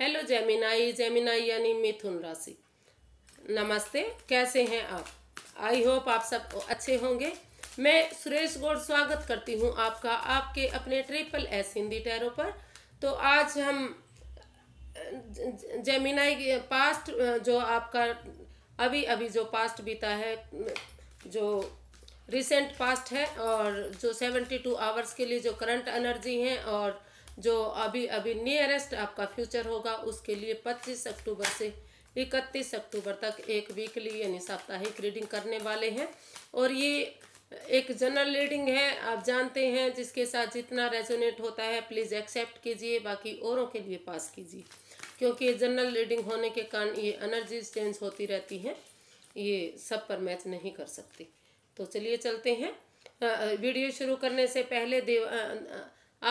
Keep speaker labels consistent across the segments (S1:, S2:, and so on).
S1: hello Gemini Gemini यानी मिथुन राशि नमस्ते कैसे हैं आप आई होप आप सब अच्छे होंगे मैं सुरेश गौर स्वागत करती हूं आपका आपके अपने ट्रिपल एस हिंदी टैरो पर तो आज हम जेमिनाई पास्ट जो आपका अभी अभी जो पास्ट बीता है जो रिसेंट पास्ट है और जो सेवेंटी टू आवर्स के लिए जो करंट एनर्जी हैं और जो अभी अभी नियरेस्ट आपका फ्यूचर होगा उसके लिए 25 अक्टूबर से 31 अक्टूबर तक एक वीकली यानी साप्ताहिक रीडिंग करने वाले हैं और ये एक जनरल रीडिंग है आप जानते हैं जिसके साथ जितना रेजोनेट होता है प्लीज़ एक्सेप्ट कीजिए बाकी औरों के लिए पास कीजिए क्योंकि जनरल रीडिंग होने के कारण ये एनर्जीज चेंज होती रहती हैं ये सब पर मैच नहीं कर सकती तो चलिए चलते हैं वीडियो शुरू करने से पहले देव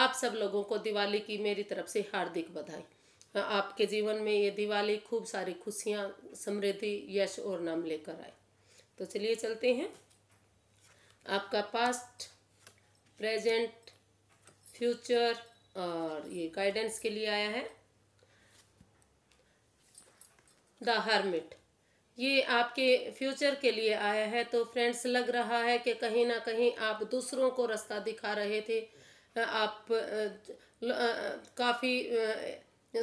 S1: आप सब लोगों को दिवाली की मेरी तरफ से हार्दिक बधाई आपके जीवन में ये दिवाली खूब सारी खुशियाँ समृद्धि यश और नाम लेकर आए तो चलिए चलते हैं आपका पास्ट प्रेजेंट फ्यूचर और ये गाइडेंस के लिए आया है द हर्मिट ये आपके फ्यूचर के लिए आया है तो फ्रेंड्स लग रहा है कि कहीं ना कहीं आप दूसरों को रास्ता दिखा रहे थे आप काफ़ी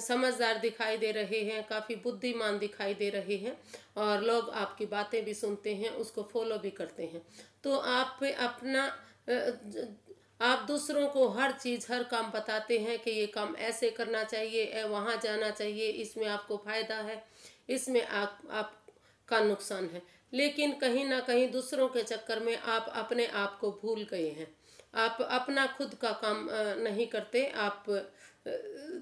S1: समझदार दिखाई दे रहे हैं काफ़ी बुद्धिमान दिखाई दे रहे हैं और लोग आपकी बातें भी सुनते हैं उसको फॉलो भी करते हैं तो आप अपना आप दूसरों को हर चीज़ हर काम बताते हैं कि ये काम ऐसे करना चाहिए वहाँ जाना चाहिए इसमें आपको फ़ायदा है इसमें आप आपका नुकसान है लेकिन कहीं ना कहीं दूसरों के चक्कर में आप अपने आप को भूल गए हैं आप अपना खुद का काम नहीं करते आप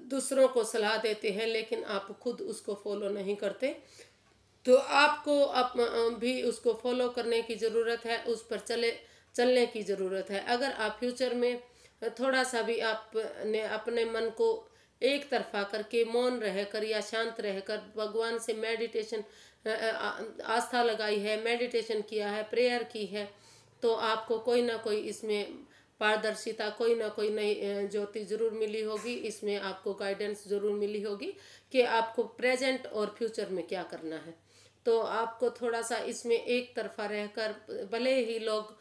S1: दूसरों को सलाह देते हैं लेकिन आप खुद उसको फॉलो नहीं करते तो आपको आप भी उसको फॉलो करने की ज़रूरत है उस पर चले चलने की ज़रूरत है अगर आप फ्यूचर में थोड़ा सा भी आपने अपने मन को एक तरफा करके मौन रहकर या शांत रहकर भगवान से मेडिटेशन आस्था लगाई है मेडिटेशन किया है प्रेयर की है तो आपको कोई ना कोई इसमें पारदर्शिता कोई ना कोई नई ज्योति जरूर मिली होगी इसमें आपको गाइडेंस जरूर मिली होगी कि आपको प्रेजेंट और फ्यूचर में क्या करना है तो आपको थोड़ा सा इसमें एक तरफा रहकर भले ही लोग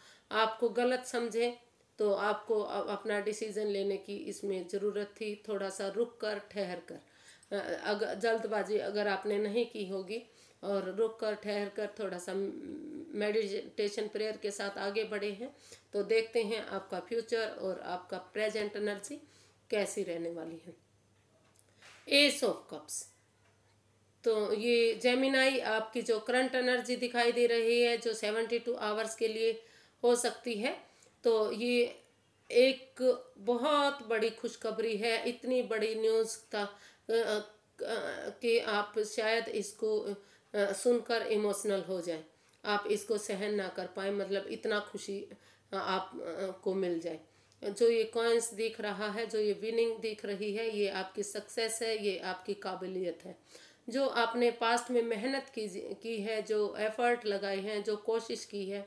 S1: आपको गलत समझें तो आपको अपना डिसीजन लेने की इसमें ज़रूरत थी थोड़ा सा रुक कर ठहर कर अगर जल्दबाजी अगर आपने नहीं की होगी और रुक कर ठहर कर थोड़ा सा मेडिटेशन प्रेयर के साथ आगे बढ़े हैं तो देखते हैं आपका फ्यूचर और आपका प्रेजेंट एनर्जी कैसी रहने वाली है एस ऑफ कप्स तो ये जेमिनाई आपकी जो करंट एनर्जी दिखाई दे रही है जो सेवेंटी टू आवर्स के लिए हो सकती है तो ये एक बहुत बड़ी खुशखबरी है इतनी बड़ी न्यूज़ का कि आप शायद इसको सुनकर इमोशनल हो जाए आप इसको सहन ना कर पाए मतलब इतना खुशी आप को मिल जाए जो ये कॉइन्स दिख रहा है जो ये विनिंग दिख रही है ये आपकी सक्सेस है ये आपकी काबिलियत है जो आपने पास्ट में मेहनत की की है जो एफर्ट लगाए हैं जो कोशिश की है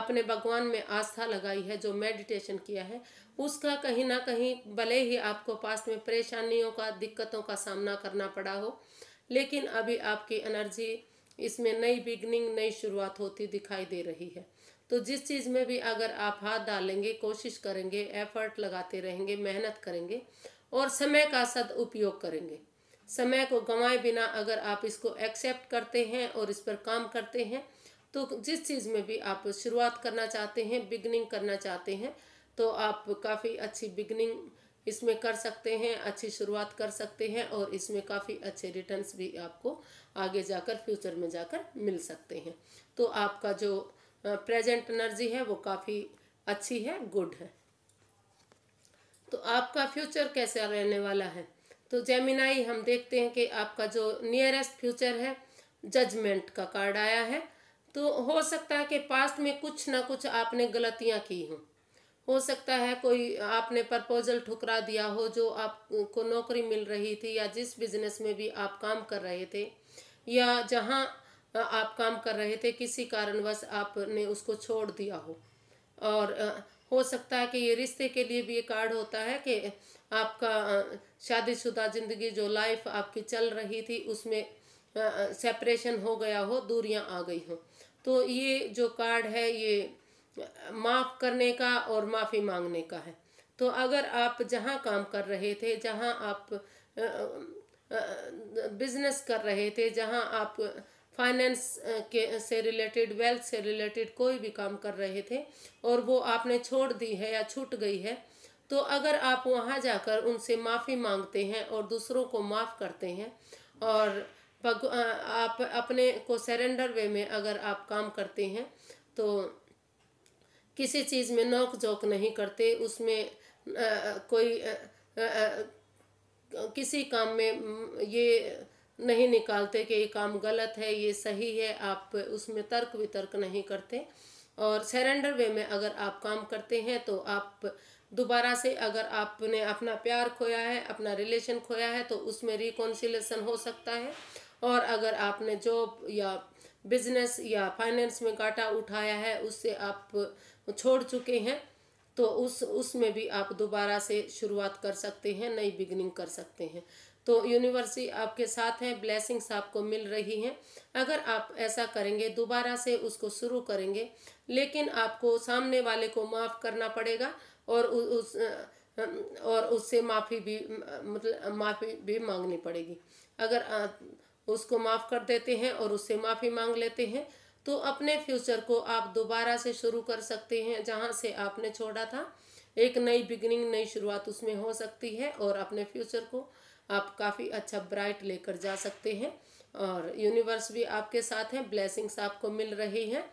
S1: आपने भगवान में आस्था लगाई है जो मेडिटेशन किया है उसका कहीं ना कहीं भले ही आपको पास्ट में परेशानियों का दिक्कतों का सामना करना पड़ा हो लेकिन अभी आपकी एनर्जी इसमें नई बिगनिंग नई शुरुआत होती दिखाई दे रही है तो जिस चीज़ में भी अगर आप हाथ डालेंगे कोशिश करेंगे एफर्ट लगाते रहेंगे मेहनत करेंगे और समय का सदउपयोग करेंगे समय को गंवाए बिना अगर आप इसको एक्सेप्ट करते हैं और इस पर काम करते हैं तो जिस चीज़ में भी आप शुरुआत करना चाहते हैं बिगनिंग करना चाहते हैं तो आप काफ़ी अच्छी बिगनिंग इसमें कर सकते हैं अच्छी शुरुआत कर सकते हैं और इसमें काफ़ी अच्छे रिटर्न्स भी आपको आगे जाकर फ्यूचर में जाकर मिल सकते हैं तो आपका जो प्रेजेंट एनर्जी है वो काफ़ी अच्छी है गुड है तो आपका फ्यूचर कैसा रहने वाला है तो जेमिनाई हम देखते हैं कि आपका जो नियरेस्ट फ्यूचर है जजमेंट का कार्ड आया है तो हो सकता है कि पास्ट में कुछ ना कुछ आपने गलतियाँ की हों हो सकता है कोई आपने प्रपोजल ठुकरा दिया हो जो आपको नौकरी मिल रही थी या जिस बिजनेस में भी आप काम कर रहे थे या जहां आप काम कर रहे थे किसी कारणवश आपने उसको छोड़ दिया हो और हो सकता है कि ये रिश्ते के लिए भी ये कार्ड होता है कि आपका शादीशुदा ज़िंदगी जो लाइफ आपकी चल रही थी उसमें सेपरेशन हो गया हो दूरियां आ गई हो तो ये जो कार्ड है ये माफ़ करने का और माफ़ी मांगने का है तो अगर आप जहाँ काम कर रहे थे जहाँ आप बिजनेस कर रहे थे जहाँ आप फाइनेंस के से रिलेटेड वेल्थ से रिलेटेड कोई भी काम कर रहे थे और वो आपने छोड़ दी है या छूट गई है तो अगर आप वहाँ जाकर उनसे माफ़ी मांगते हैं और दूसरों को माफ़ करते हैं और आप अपने को सरेंडर वे में अगर आप काम करते हैं तो किसी चीज़ में नोक झोंक नहीं करते उसमें आ, कोई आ, आ, किसी काम में ये नहीं निकालते कि ये काम गलत है ये सही है आप उसमें तर्क वितर्क नहीं करते और सरेंडर वे में अगर आप काम करते हैं तो आप दोबारा से अगर आपने अपना प्यार खोया है अपना रिलेशन खोया है तो उसमें रिकॉन्सिलेशन हो सकता है और अगर आपने जॉब या बिजनेस या फाइनेंस में काटा उठाया है उससे आप छोड़ चुके हैं तो उस उसमें भी आप दोबारा से शुरुआत कर सकते हैं नई बिगनिंग कर सकते हैं तो यूनिवर्सिटी आपके साथ है ब्लेसिंग्स आपको मिल रही हैं अगर आप ऐसा करेंगे दोबारा से उसको शुरू करेंगे लेकिन आपको सामने वाले को माफ़ करना पड़ेगा और उस और उससे माफ़ी भी मतलब माफ़ी भी मांगनी पड़ेगी अगर उसको माफ़ कर देते हैं और उससे माफ़ी मांग लेते हैं तो अपने फ्यूचर को आप दोबारा से शुरू कर सकते हैं जहाँ से आपने छोड़ा था एक नई बिगनिंग नई शुरुआत उसमें हो सकती है और अपने फ्यूचर को आप काफ़ी अच्छा ब्राइट लेकर जा सकते हैं और यूनिवर्स भी आपके साथ हैं ब्लेसिंग्स आपको मिल रही हैं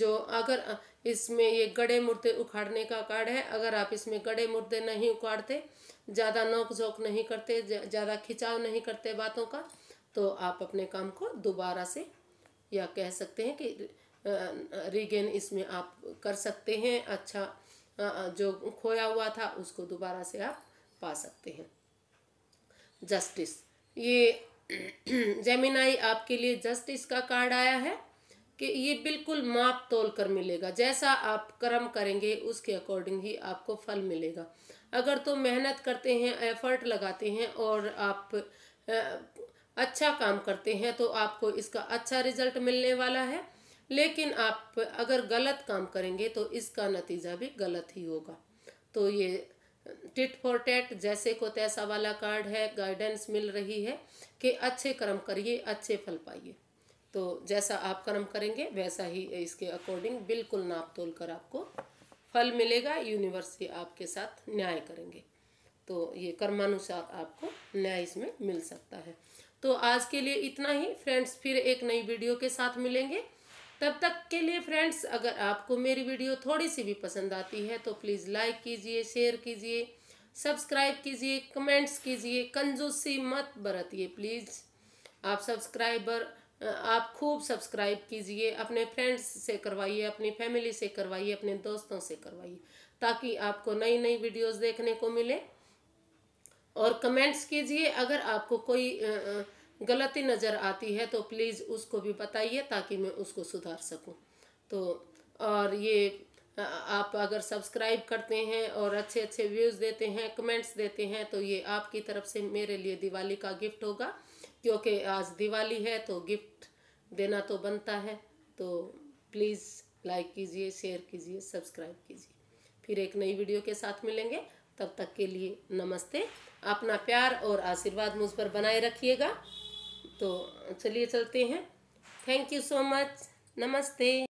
S1: जो अगर इसमें ये गड़े मुर्दे उखाड़ने का कार्ड है अगर आप इसमें गड़े मुर्दे नहीं उखाड़ते ज़्यादा नोक झोंक नहीं करते ज़्यादा खिंचाव नहीं करते बातों का तो आप अपने काम को दोबारा से या कह सकते हैं कि रिगेन इसमें आप कर सकते हैं अच्छा जो खोया हुआ था उसको दोबारा से आप पा सकते हैं जस्टिस ये जेमिनाई आपके लिए जस्टिस का कार्ड आया है कि ये बिल्कुल माप तोल कर मिलेगा जैसा आप कर्म करेंगे उसके अकॉर्डिंग ही आपको फल मिलेगा अगर तो मेहनत करते हैं एफर्ट लगाते हैं और आप अच्छा काम करते हैं तो आपको इसका अच्छा रिजल्ट मिलने वाला है लेकिन आप अगर गलत काम करेंगे तो इसका नतीजा भी गलत ही होगा तो ये टिट फॉर टेट जैसे को तैसा वाला कार्ड है गाइडेंस मिल रही है कि अच्छे कर्म करिए अच्छे फल पाइए तो जैसा आप कर्म करेंगे वैसा ही इसके अकॉर्डिंग बिल्कुल नाप तोल कर आपको फल मिलेगा यूनिवर्स आपके साथ न्याय करेंगे तो ये कर्मानुसार आपको न्याय इसमें मिल सकता है तो आज के लिए इतना ही फ्रेंड्स फिर एक नई वीडियो के साथ मिलेंगे तब तक के लिए फ्रेंड्स अगर आपको मेरी वीडियो थोड़ी सी भी पसंद आती है तो प्लीज़ लाइक कीजिए शेयर कीजिए सब्सक्राइब कीजिए कमेंट्स कीजिए कंजूसी मत बरतिए प्लीज़ आप सब्सक्राइबर आप खूब सब्सक्राइब कीजिए अपने फ्रेंड्स से करवाइए अपनी फैमिली से करवाइए अपने दोस्तों से करवाइए ताकि आपको नई नई वीडियोस देखने को मिले और कमेंट्स कीजिए अगर आपको कोई गलती नज़र आती है तो प्लीज़ उसको भी बताइए ताकि मैं उसको सुधार सकूं तो और ये आप अगर सब्सक्राइब करते हैं और अच्छे अच्छे व्यूज़ देते हैं कमेंट्स देते हैं तो ये आपकी तरफ से मेरे लिए दिवाली का गिफ्ट होगा क्योंकि आज दिवाली है तो गिफ्ट देना तो बनता है तो प्लीज़ लाइक कीजिए शेयर कीजिए सब्सक्राइब कीजिए फिर एक नई वीडियो के साथ मिलेंगे तब तक के लिए नमस्ते अपना प्यार और आशीर्वाद मुझ पर बनाए रखिएगा तो चलिए चलते हैं थैंक यू सो मच नमस्ते